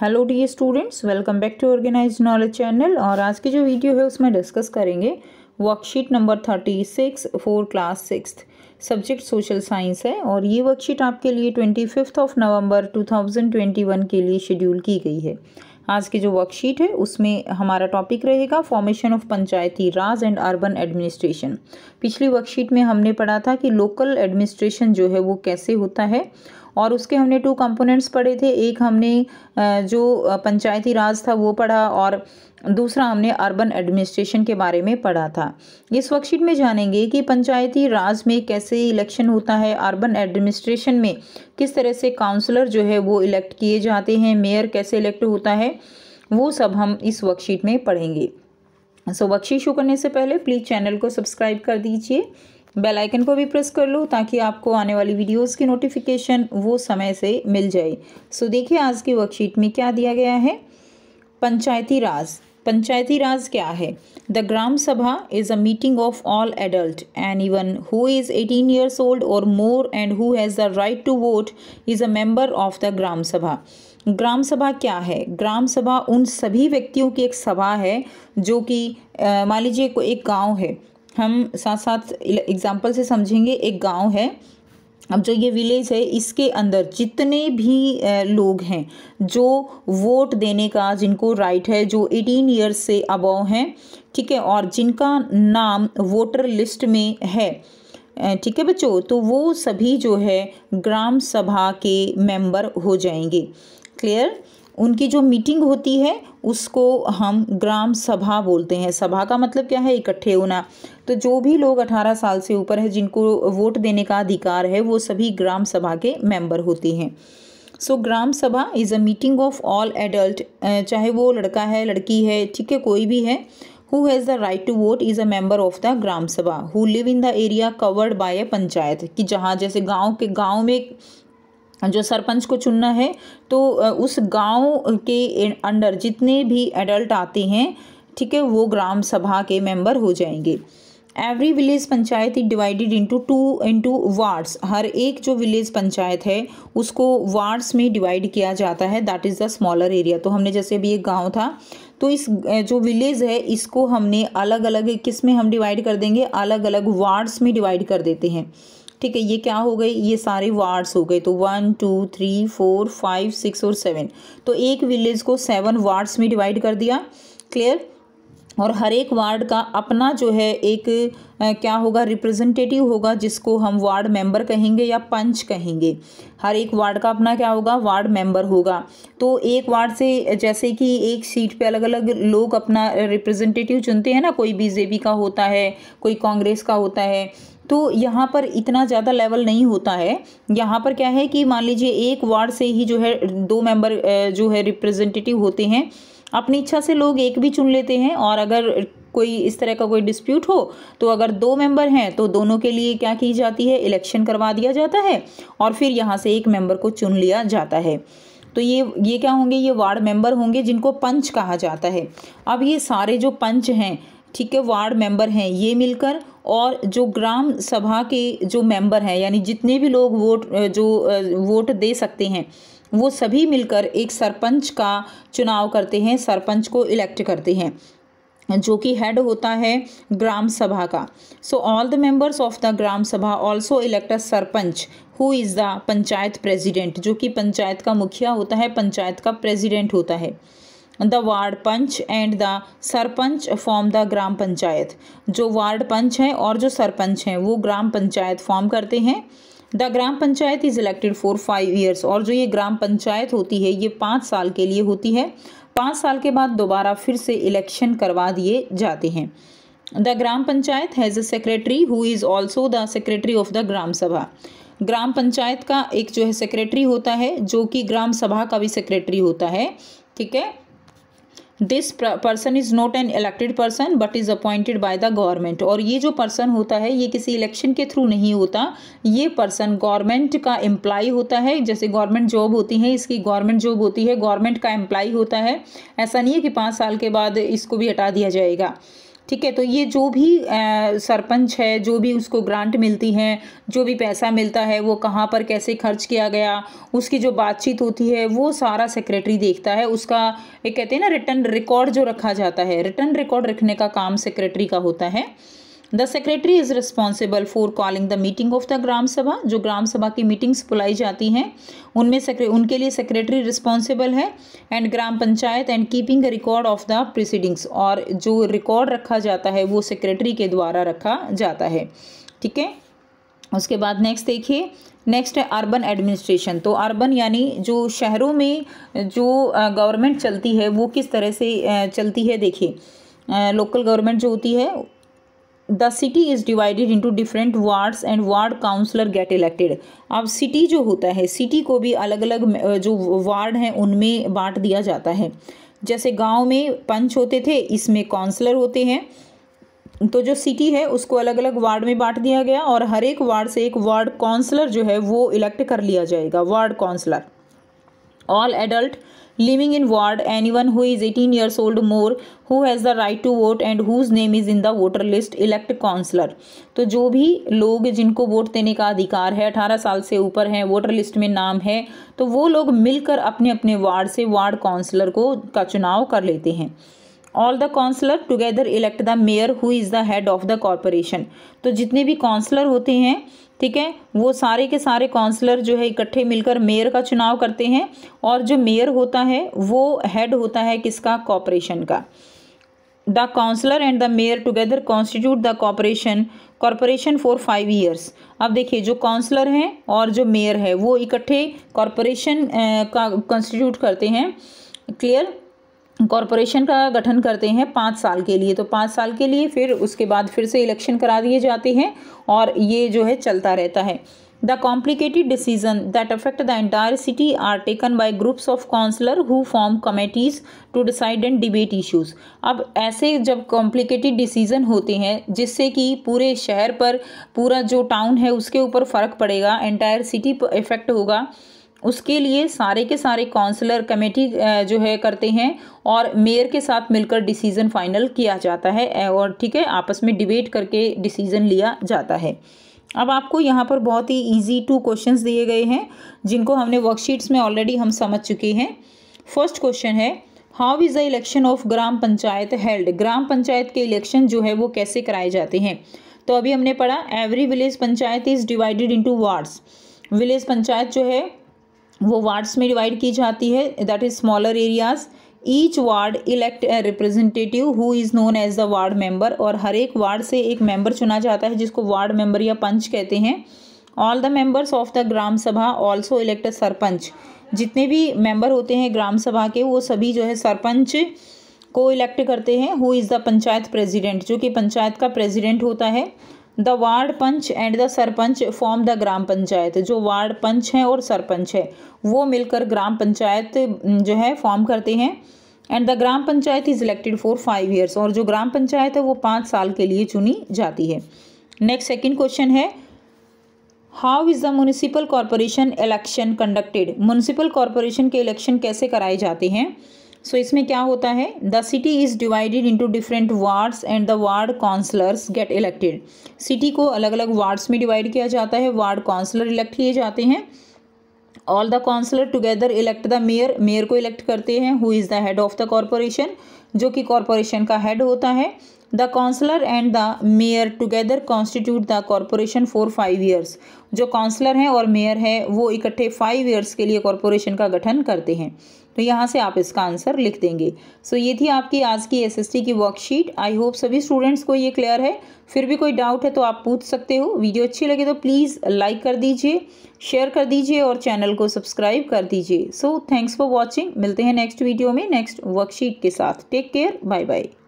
hello the students welcome back to organise knowledge channel और आज की जो वीडियो है उसमें डिस्कस करेंगे worksheet number thirty six for class six subject social science है और ये वर्कशीट आपके लिए twenty fifth of November two thousand twenty one के लिए शेड्यूल की गई है आज की जो वर्कशीट है उसमें हमारा टॉपिक रहेगा formation of Panchayati Raj and urban administration पिछली वर्कशीट में हमने पढ़ा था कि लोकल एडमिनिस्ट्रेशन जो है वो कैसे होता है और उसके हमने टू कंपोनेंट्स पढ़े थे एक हमने जो पंचायती राज था वो पढ़ा और दूसरा हमने अर्बन एडमिनिस्ट्रेशन के बारे में पढ़ा था इस वर्कशीट में जानेंगे कि पंचायती राज में कैसे इलेक्शन होता है अर्बन एडमिनिस्ट्रेशन में किस तरह से काउंसलर जो है वो इलेक्ट किए जाते हैं मेयर कैसे इलेक्ट होता है वो सब हम इस वर्कशीट में पढ़ेंगे सो वर्कशीट शुरू करने से पहले प्लीज़ चैनल को सब्सक्राइब कर दीजिए बेल आइकन को भी प्रेस कर लो ताकि आपको आने वाली वीडियोस की नोटिफिकेशन वो समय से मिल जाए सो देखिए आज की वर्कशीट में क्या दिया गया है पंचायती राज पंचायती राज क्या है the gram sabha is a meeting of all adult and even who is eighteen years old और more and who has the right to vote is a member of the gram sabha gram सभा क्या है ग्राम सभा उन सभी व्यक्तियों की एक सभा है जो कि मान लीजिए एक गांव है हम साथ साथ एग्जांपल से समझेंगे एक गांव है अब जो ये विलेज है इसके अंदर जितने भी लोग हैं जो वोट देने का जिनको राइट है जो 18 ईयर्स से अबव हैं ठीक है और जिनका नाम वोटर लिस्ट में है ठीक है बच्चों तो वो सभी जो है ग्राम सभा के मेंबर हो जाएंगे क्लियर उनकी जो मीटिंग होती है उसको हम ग्राम सभा बोलते हैं सभा का मतलब क्या है इकट्ठे होना तो जो भी लोग 18 साल से ऊपर है जिनको वोट देने का अधिकार है वो सभी ग्राम सभा के मेंबर होते हैं सो so, gram sabha is a meeting of all adult चाहे वो लड़का है लड़की है ठीक है कोई भी है who has the right to vote is a member of the gram sabha who live in the area covered by a panchayat कि जहाँ जैसे गांव के गांव में जो सरपंच को चुनना है तो उस गांव के अंडर जितने भी एडल्ट आते हैं ठीक है वो ग्राम सभा के मेंबर हो जाएंगे every village panchayat is divided into two into wards हर एक जो विलेज पंचायत है उसको वार्ड्स में डिवाइड किया जाता है that is the smaller area तो हमने जैसे अभी एक गाँव था तो इस जो विलेज है इसको हमने अलग अलग किस में हम डिवाइड कर देंगे अलग अलग वार्ड्स में डिवाइड कर देते हैं ठीक है ये क्या हो गए ये सारे वार्ड्स हो गए तो one two three four five six और सेवन तो एक विलेज को सेवन वार्ड्स में डिवाइड कर दिया क्लियर और हर एक वार्ड का अपना जो है एक आ, क्या होगा रिप्रेजेंटेटिव होगा जिसको हम वार्ड मेंबर कहेंगे या पंच कहेंगे हर एक वार्ड का अपना क्या होगा वार्ड मेंबर होगा तो एक वार्ड से जैसे कि एक सीट पे अलग अलग लोग अपना रिप्रेजेंटेटिव चुनते हैं ना कोई बीजेपी का होता है कोई कांग्रेस का होता है तो यहाँ पर इतना ज़्यादा लेवल नहीं होता है यहाँ पर क्या है कि मान लीजिए एक वार्ड से ही जो है दो मेंबर जो है रिप्रेजेंटेटिव होते हैं अपनी इच्छा से लोग एक भी चुन लेते हैं और अगर कोई इस तरह का कोई डिस्प्यूट हो तो अगर दो मेंबर हैं तो दोनों के लिए क्या की जाती है इलेक्शन करवा दिया जाता है और फिर यहाँ से एक मेंबर को चुन लिया जाता है तो ये ये क्या होंगे ये वार्ड मेंबर होंगे जिनको पंच कहा जाता है अब ये सारे जो पंच हैं ठीक है वार्ड मेंबर हैं ये मिलकर और जो ग्राम सभा के जो मेंबर हैं यानी जितने भी लोग वोट जो वोट दे सकते हैं वो सभी मिलकर एक सरपंच का चुनाव करते हैं सरपंच को इलेक्ट करते हैं जो कि हेड होता है ग्राम सभा का so all the members of the gram sabha also elect a sarpanch who is the panchayat president जो कि पंचायत का मुखिया होता है पंचायत का प्रेसिडेंट होता है the ward panch and the sarpanch form the gram panchayat जो वार्ड पंच हैं और जो सरपंच हैं वो ग्राम पंचायत फॉर्म करते हैं the gram panchayat is elected for five years और जो ये ग्राम पंचायत होती है ये पाँच साल के लिए होती है पाँच साल के बाद दोबारा फिर से इलेक्शन करवा दिए जाते हैं the gram panchayat has a secretary who is also the secretary of the gram sabha gram panchayat का एक जो है सेक्रेटरी होता है जो कि ग्राम सभा का भी सेक्रेटरी होता है ठीक है this person is not an elected person but is appointed by the government और ये जो पर्सन होता है ये किसी इलेक्शन के थ्रू नहीं होता ये पर्सन गवर्नमेंट का एम्प्लाई होता है जैसे गवर्नमेंट जॉब होती है इसकी गवर्नमेंट जॉब होती है गवर्नमेंट का एम्प्लाई होता है ऐसा नहीं है कि पाँच साल के बाद इसको भी हटा दिया जाएगा ठीक है तो ये जो भी सरपंच है जो भी उसको ग्रांट मिलती है जो भी पैसा मिलता है वो कहाँ पर कैसे खर्च किया गया उसकी जो बातचीत होती है वो सारा सेक्रेटरी देखता है उसका एक कहते हैं ना रिटर्न रिकॉर्ड जो रखा जाता है रिटर्न रिकॉर्ड रखने का काम सेक्रेटरी का होता है the secretary is responsible for calling the meeting of the gram sabha जो ग्राम सभा की मीटिंग्स बुलाई जाती हैं उनमें सेक्रे उनके लिए सेक्रेटरी रिस्पॉन्सिबल है and gram panchayat and keeping the record of the proceedings और जो रिकॉर्ड रखा जाता है वो सेक्रेटरी के द्वारा रखा जाता है ठीक है उसके बाद नेक्स्ट देखिए नेक्स्ट है अर्बन एडमिनिस्ट्रेशन तो अर्बन यानी जो शहरों में जो गवर्नमेंट चलती है वो किस तरह से चलती है देखिए लोकल गवर्नमेंट जो होती है the city is divided into different wards and ward councillor get elected अब सिटी जो होता है सिटी को भी अलग अलग जो वार्ड हैं उनमें बांट दिया जाता है जैसे गांव में पंच होते थे इसमें काउंसलर होते हैं तो जो सिटी है उसको अलग अलग वार्ड में बांट दिया गया और हर एक वार्ड से एक वार्ड काउंसलर जो है वो इलेक्ट कर लिया जाएगा ward councillor all adult living in ward anyone who is eighteen years old more who has the right to vote and whose name is in the voter list elect councillor तो जो भी लोग जिनको vote देने का अधिकार है अठारह साल से ऊपर हैं वोटर लिस्ट में नाम है तो वो लोग मिलकर अपने अपने वार्ड से वार्ड काउंसलर को का चुनाव कर लेते हैं all the councillor together elect the mayor who is the head of the corporation तो जितने भी काउंसलर होते हैं ठीक है वो सारे के सारे काउंसलर जो है इकट्ठे मिलकर मेयर का चुनाव करते हैं और जो मेयर होता है वो हेड होता है किसका कॉरपोरेशन का the councillor and the mayor together constitute the corporation corporation for five years अब देखिए जो काउंसलर हैं और जो मेयर है वो इकट्ठे कॉरपोरेशन का कॉन्स्टिट्यूट करते हैं क्लियर कॉरपोरेशन का गठन करते हैं पाँच साल के लिए तो पाँच साल के लिए फिर उसके बाद फिर से इलेक्शन करा दिए जाते हैं और ये जो है चलता रहता है the complicated decision that affect the entire city are taken by groups of councillor who form committees to decide and debate issues अब ऐसे जब कॉम्प्लिकेटेड डिसीजन होते हैं जिससे कि पूरे शहर पर पूरा जो टाउन है उसके ऊपर फर्क पड़ेगा एंटायर सिटी पर इफेक्ट होगा उसके लिए सारे के सारे काउंसलर कमेटी जो है करते हैं और मेयर के साथ मिलकर डिसीज़न फाइनल किया जाता है और ठीक है आपस में डिबेट करके डिसीज़न लिया जाता है अब आपको यहाँ पर बहुत ही इजी टू क्वेश्चंस दिए गए हैं जिनको हमने वर्कशीट्स में ऑलरेडी हम समझ चुके हैं फर्स्ट क्वेश्चन है how is the election of gram panchayat held gram panchayat के इलेक्शन जो है वो कैसे कराए जाते हैं तो अभी हमने पढ़ा every village panchayat is divided into wards village panchayat जो है वो वार्ड्स में डिवाइड की जाती है that is smaller areas each ward elect a representative who is known as the ward member और हर एक वार्ड से एक मेंबर चुना जाता है जिसको वार्ड मेंबर या पंच कहते हैं all the members of the gram sabha also elect sarpanch जितने भी मेंबर होते हैं ग्राम सभा के वो सभी जो है सरपंच को इलेक्ट करते हैं who is the panchayat president जो कि पंचायत का प्रेजिडेंट होता है the ward panch and the sarpanch form the gram panchayat जो वार्ड पंच हैं और सरपंच है वो मिलकर ग्राम पंचायत जो है फॉर्म करते हैं and the gram panchayat is elected for five years और जो ग्राम पंचायत है वो पाँच साल के लिए चुनी जाती है नेक्स्ट सेकेंड क्वेश्चन है how is the municipal corporation election conducted municipal corporation के इलेक्शन कैसे कराए जाते हैं सो so, इसमें क्या होता है the city is divided into different wards and the ward councillors get elected city को अलग अलग वार्ड्स में डिवाइड किया जाता है वार्ड काउंसलर इलेक्ट किए जाते हैं all the councillor together elect the mayor mayor को इलेक्ट करते हैं who is the head of the corporation जो कि कॉरपोरेशन का हेड होता है the councillor and the mayor together constitute the corporation for five years जो काउंसलर हैं और मेयर है वो इकट्ठे फाइव ईयर्स के लिए कॉरपोरेशन का गठन करते हैं तो यहाँ से आप इसका आंसर लिख देंगे सो so, ये थी आपकी आज की एस की वर्कशीट आई होप सभी स्टूडेंट्स को ये क्लियर है फिर भी कोई डाउट है तो आप पूछ सकते हो वीडियो अच्छी लगे तो प्लीज़ लाइक कर दीजिए शेयर कर दीजिए और चैनल को सब्सक्राइब कर दीजिए सो थैंक्स फॉर वॉचिंग मिलते हैं नेक्स्ट वीडियो में नेक्स्ट वर्कशीट के साथ टेक केयर बाय बाय